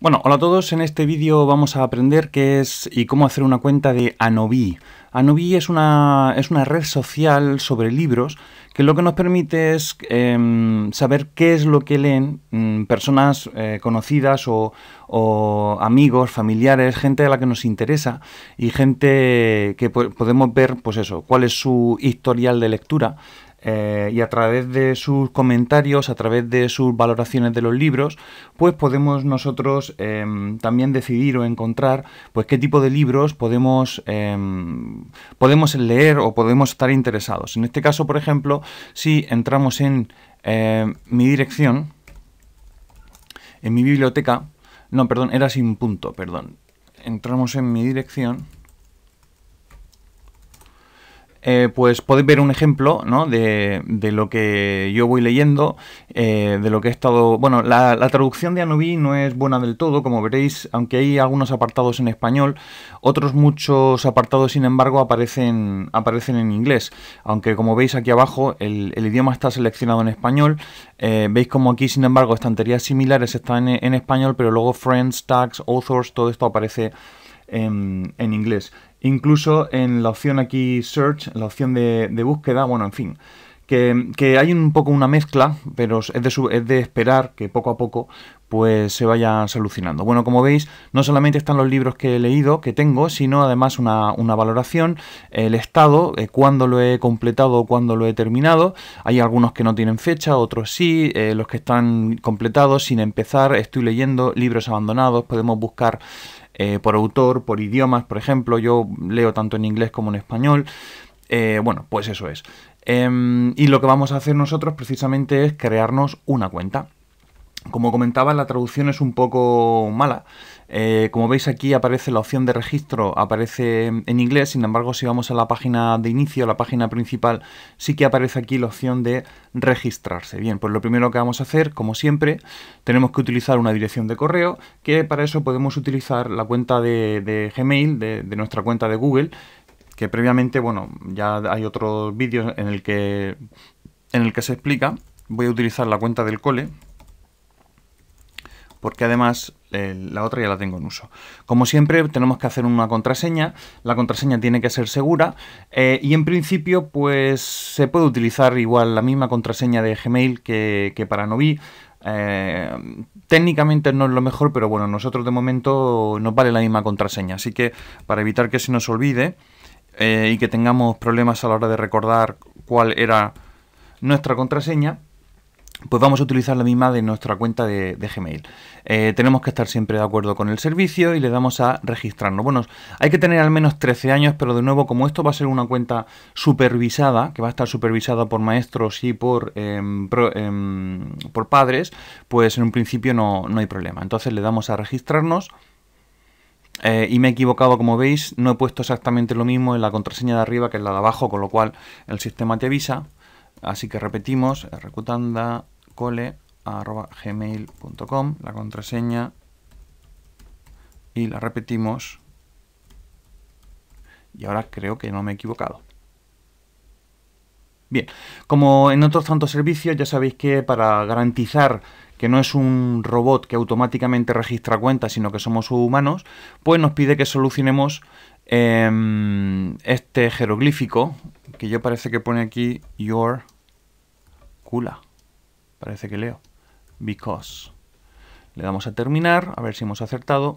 Bueno, hola a todos, en este vídeo vamos a aprender qué es y cómo hacer una cuenta de Anobi. Anobi es una, es una red social sobre libros que lo que nos permite es em, saber qué es lo que leen mm, personas eh, conocidas o, amigos, familiares, gente a la que nos interesa y gente que podemos ver, pues eso, cuál es su historial de lectura eh, y a través de sus comentarios, a través de sus valoraciones de los libros, pues podemos nosotros em, también decidir o encontrar pues qué tipo de libros podemos, em, podemos leer o podemos estar interesados. En este caso, por ejemplo, si entramos en em, mi dirección, en mi biblioteca, no, perdón, era sin punto, perdón. Entramos en mi dirección eh, pues podéis ver un ejemplo de, lo que yo voy leyendo, eh, de lo que he estado... Bueno, la, traducción de Anubí no es buena del todo, como veréis, aunque hay algunos apartados en español, otros muchos apartados, sin embargo, aparecen, aparecen en inglés. Aunque, como veis aquí abajo, el, idioma está seleccionado en español. Eh, veis como aquí, sin embargo, estanterías similares están en, español, pero luego Friends, Tags, Authors, todo esto aparece en, en inglés incluso en la opción aquí search, la opción de, búsqueda, bueno, en fin, que, hay un poco una mezcla, pero es de, esperar que poco a poco pues se vaya solucionando. Bueno, como veis, no solamente están los libros que he leído, que tengo, sino además una, valoración, el estado, cuando eh, cuándo lo he completado o cuándo lo he terminado. Hay algunos que no tienen fecha, otros sí, eh, los que están completados sin empezar, estoy leyendo, libros abandonados, podemos buscar eh, por autor, por idiomas, por ejemplo, yo leo tanto en inglés como en español. Eh, bueno, pues eso es. Em, y lo que vamos a hacer nosotros precisamente es crearnos una cuenta. Como comentaba, la traducción es un poco mala. Eh, como veis aquí aparece la opción de registro, aparece en inglés, sin embargo si vamos a la página de inicio, la página principal, sí que aparece aquí la opción de registrarse. Bien, pues lo primero que vamos a hacer, como siempre, tenemos que utilizar una dirección de correo, que para eso podemos utilizar la cuenta de, Gmail, de, de nuestra cuenta de Google, que previamente, bueno, ya hay otros vídeos en el en el que se explica. Voy a utilizar la cuenta del cole, porque además eh, la otra ya la tengo en uso. Como siempre, tenemos que hacer una contraseña. La contraseña tiene que ser segura eh, y en principio, pues se puede utilizar igual la misma contraseña de Gmail que, para Novi. Eh, técnicamente no es lo mejor, pero bueno, nosotros de momento nos vale la misma contraseña. Así que para evitar que se nos olvide y que tengamos problemas a la hora de recordar cuál era nuestra contraseña, pues vamos a utilizar la misma de nuestra cuenta de, Gmail. Eh, tenemos que estar siempre de acuerdo con el servicio y le damos a registrarnos. Bueno, hay que tener al menos 13 años, pero de nuevo, como esto va a ser una cuenta supervisada, que va a estar supervisada por maestros y por, em, em, por padres, pues en un principio no, hay problema. Entonces le damos a registrarnos. Eh, y me he equivocado, como veis, no he puesto exactamente lo mismo en la contraseña de arriba que en la de abajo, con lo cual el sistema te avisa. Así que repetimos, rqtanda la contraseña y la repetimos. Y ahora creo que no me he equivocado. Bien, como en otros tantos servicios, ya sabéis que para garantizar que no es un robot que automáticamente registra cuentas, sino que somos humanos, pues nos pide que solucionemos Em, este jeroglífico, que yo parece que pone aquí your kula, Parece que leo. Because. Le damos a terminar, a ver si hemos acertado.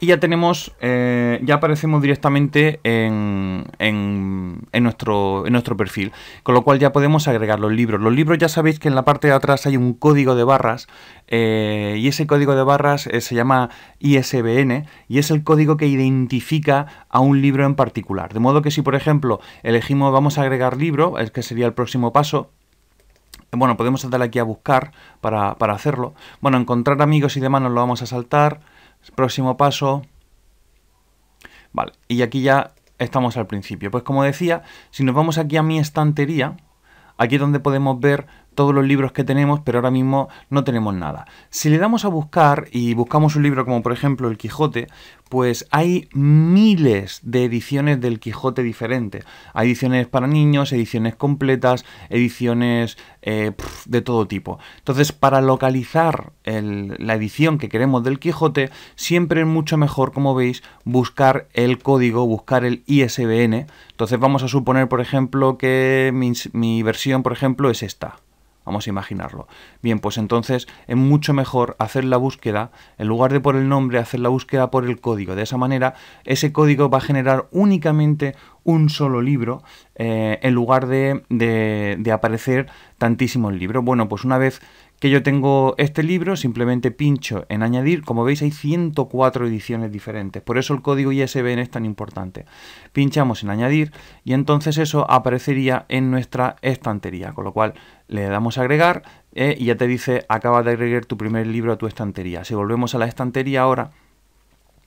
Y ya tenemos, eh, ya aparecemos directamente en, en, nuestro, en nuestro perfil, con lo cual ya podemos agregar los libros. Los libros ya sabéis que en la parte de atrás hay un código de barras eh, y ese código de barras eh, se llama ISBN y es el código que identifica a un libro en particular. De modo que si por ejemplo elegimos vamos a agregar libro, es que sería el próximo paso, bueno, podemos darle aquí a buscar para, para hacerlo. Bueno, encontrar amigos y demás nos lo vamos a saltar. Próximo paso. Vale, y aquí ya estamos al principio. Pues como decía, si nos vamos aquí a mi estantería, aquí es donde podemos ver todos los libros que tenemos, pero ahora mismo no tenemos nada. Si le damos a buscar y buscamos un libro como por ejemplo El Quijote, pues hay miles de ediciones del Quijote diferente Hay ediciones para niños, ediciones completas, ediciones eh, de todo tipo. Entonces, para localizar la edición que queremos del Quijote, siempre es mucho mejor, como veis, buscar el código, buscar el ISBN. Entonces vamos a suponer, por ejemplo, que mi versión, por ejemplo, es esta. Vamos a imaginarlo. Bien, pues entonces es mucho mejor hacer la búsqueda, en lugar de por el nombre, hacer la búsqueda por el código. De esa manera, ese código va a generar únicamente un solo libro eh, en lugar de, de, de aparecer tantísimos libros. Bueno, pues una vez que yo tengo este libro, simplemente pincho en añadir, como veis hay 104 ediciones diferentes, por eso el código ISBN es tan importante. Pinchamos en añadir y entonces eso aparecería en nuestra estantería, con lo cual le damos a agregar eh, y ya te dice, acaba de agregar tu primer libro a tu estantería. Si volvemos a la estantería ahora,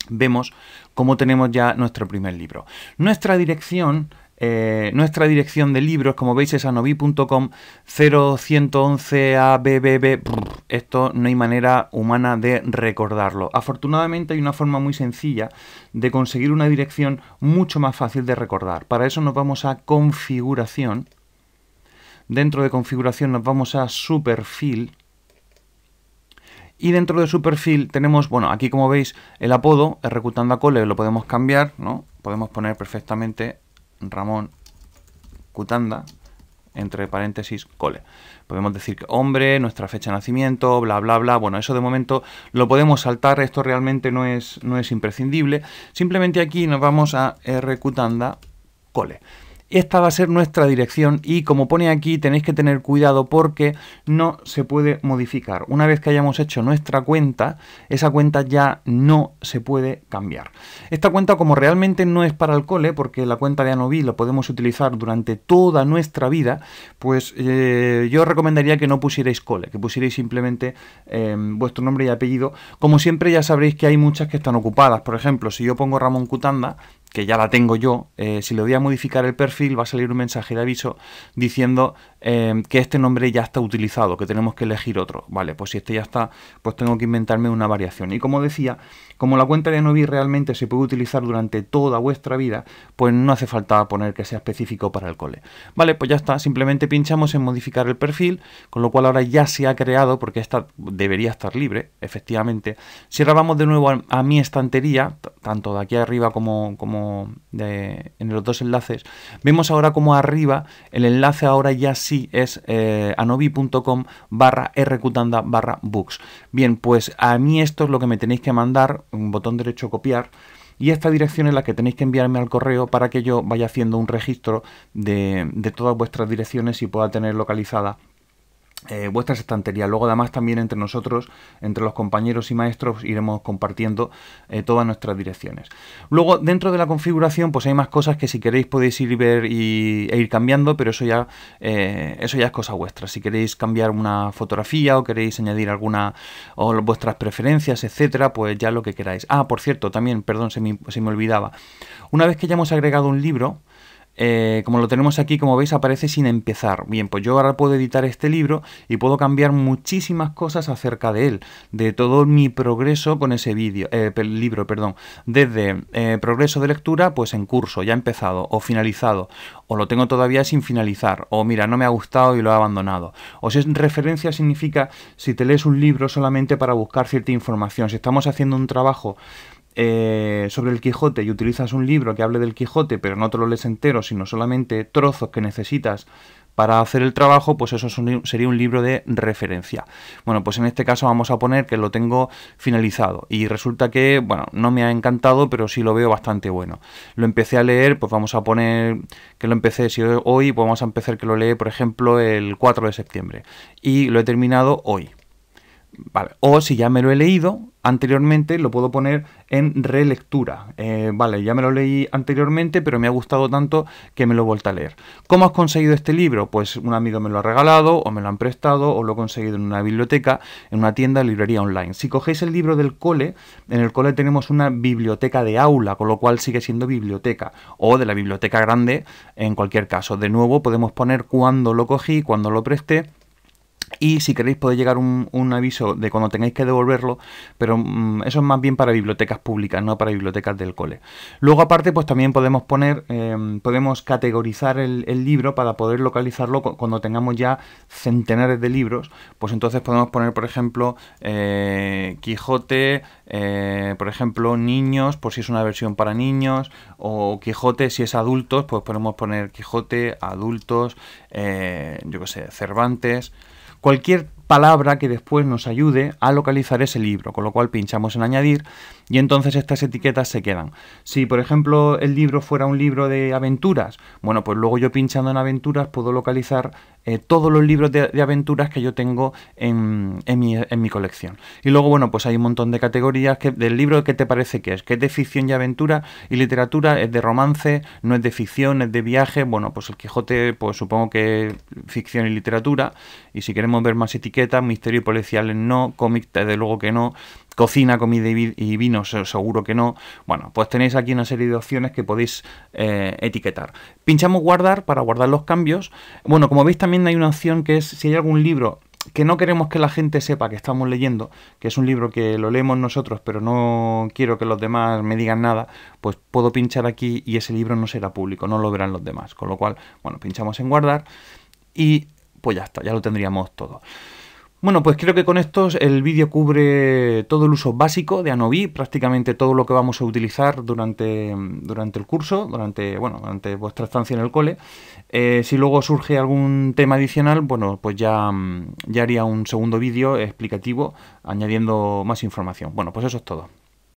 vemos cómo tenemos ya nuestro primer libro. Nuestra dirección... Eh, nuestra dirección de libros, como veis, es anovi.com 0111 ABBB. Esto no hay manera humana de recordarlo. Afortunadamente hay una forma muy sencilla de conseguir una dirección mucho más fácil de recordar. Para eso nos vamos a configuración Dentro de configuración nos vamos a superfil Y dentro de superfil tenemos, bueno, aquí como veis, el apodo, rcutanda Cole, lo podemos cambiar, ¿no? Podemos poner perfectamente Ramón Cutanda, entre paréntesis, cole. Podemos decir que hombre, nuestra fecha de nacimiento, bla, bla, bla. Bueno, eso de momento lo podemos saltar, esto realmente no es, no es imprescindible. Simplemente aquí nos vamos a rcutanda cole. Esta va a ser nuestra dirección y como pone aquí tenéis que tener cuidado porque no se puede modificar. Una vez que hayamos hecho nuestra cuenta, esa cuenta ya no se puede cambiar. Esta cuenta como realmente no es para el cole, porque la cuenta de Anovi la podemos utilizar durante toda nuestra vida, pues eh, yo recomendaría que no pusierais cole, que pusierais simplemente eh, vuestro nombre y apellido. Como siempre ya sabréis que hay muchas que están ocupadas. Por ejemplo, si yo pongo Ramón Cutanda, que ya la tengo yo, eh, si le doy a modificar el perfil va a salir un mensaje de aviso diciendo eh, que este nombre ya está utilizado, que tenemos que elegir otro. Vale, pues si este ya está, pues tengo que inventarme una variación. Y como decía, como la cuenta de Novi realmente se puede utilizar durante toda vuestra vida, pues no hace falta poner que sea específico para el cole. Vale, pues ya está, simplemente pinchamos en modificar el perfil, con lo cual ahora ya se ha creado, porque esta debería estar libre, efectivamente. Si ahora vamos de nuevo a, mi estantería, tanto de aquí arriba como en los dos enlaces, vemos ahora como arriba el enlace ahora ya sí es anovi.com eh, anobi.com barra rcutanda barra books. Bien, pues a mí esto es lo que me tenéis que mandar, un botón derecho copiar, y esta dirección es la que tenéis que enviarme al correo para que yo vaya haciendo un registro de todas vuestras direcciones y pueda tener localizada eh, vuestras estanterías. Luego además también entre nosotros, entre los compañeros y maestros, iremos compartiendo eh, todas nuestras direcciones. Luego dentro de la configuración pues hay más cosas que si queréis podéis ir ver y, e ir cambiando, pero eso ya, eh, eso ya es cosa vuestra. Si queréis cambiar una fotografía o queréis añadir alguna o vuestras preferencias, etcétera, pues ya lo que queráis. Ah, por cierto, también, perdón, se me, se me olvidaba. Una vez que ya hemos agregado un libro, eh, como lo tenemos aquí, como veis, aparece sin empezar. Bien, pues yo ahora puedo editar este libro y puedo cambiar muchísimas cosas acerca de él, de todo mi progreso con ese vídeo, eh, libro, perdón, desde eh, progreso de lectura, pues en curso, ya empezado o finalizado, o lo tengo todavía sin finalizar, o mira, no me ha gustado y lo he abandonado. O si es referencia significa si te lees un libro solamente para buscar cierta información, si estamos haciendo un trabajo eh, sobre el Quijote y utilizas un libro que hable del Quijote, pero no te lo lees entero, sino solamente trozos que necesitas para hacer el trabajo, pues eso sería un libro de referencia. Bueno, pues en este caso vamos a poner que lo tengo finalizado y resulta que, bueno, no me ha encantado, pero sí lo veo bastante bueno. Lo empecé a leer, pues vamos a poner que lo empecé, si hoy, pues vamos a empezar que lo lee, por ejemplo, el 4 de septiembre y lo he terminado hoy. O si ya me lo he leído anteriormente, lo puedo poner en relectura. Eh, vale, ya me lo leí anteriormente, pero me ha gustado tanto que me lo he vuelto a leer. ¿Cómo has conseguido este libro? Pues un amigo me lo ha regalado, o me lo han prestado, o lo he conseguido en una biblioteca, en una tienda, librería online. Si cogéis el libro del cole, en el cole tenemos una biblioteca de aula, con lo cual sigue siendo biblioteca, o de la biblioteca grande, en cualquier caso. De nuevo, podemos poner cuándo lo cogí, cuándo lo presté y si queréis podéis llegar un, un aviso de cuando tengáis que devolverlo, pero mm, eso es más bien para bibliotecas públicas, no para bibliotecas del cole. Luego aparte, pues también podemos poner, em, podemos categorizar el, libro para poder localizarlo cuando tengamos ya centenares de libros. Pues entonces podemos poner, por ejemplo, eh, Quijote, eh, por ejemplo, niños, por si es una versión para niños, o Quijote, si es adultos, pues podemos poner Quijote, adultos, eh, yo qué sé, Cervantes. Cualquier palabra que después nos ayude a localizar ese libro, con lo cual pinchamos en añadir y entonces estas etiquetas se quedan. Si por ejemplo el libro fuera un libro de aventuras, bueno, pues luego yo pinchando en aventuras puedo localizar eh, todos los libros de, aventuras que yo tengo en, mi, colección. Y luego, bueno, pues hay un montón de categorías que, del libro que te parece que es, que es de ficción y aventura y literatura, es de romance, no es de ficción, es de viaje, bueno, pues el Quijote, pues supongo que ficción y literatura, y si queremos ver más etiquetas, Misterios misterio policiales no, cómic desde luego que no, cocina, comida y vino seguro que no. Bueno, pues tenéis aquí una serie de opciones que podéis eh, etiquetar. Pinchamos guardar para guardar los cambios. Bueno, como veis también hay una opción que es si hay algún libro que no queremos que la gente sepa que estamos leyendo, que es un libro que lo leemos nosotros, pero no quiero que los demás me digan nada, pues puedo pinchar aquí y ese libro no será público, no lo verán los demás. Con lo cual, bueno, pinchamos en guardar y pues ya está, ya lo tendríamos todo. Bueno, pues creo que con estos el vídeo cubre todo el uso básico de Anovi, prácticamente todo lo que vamos a utilizar durante, durante el curso, durante, bueno, durante vuestra estancia en el cole. Eh, si luego surge algún tema adicional, bueno, pues ya, ya haría un segundo vídeo explicativo añadiendo más información. Bueno, pues eso es todo.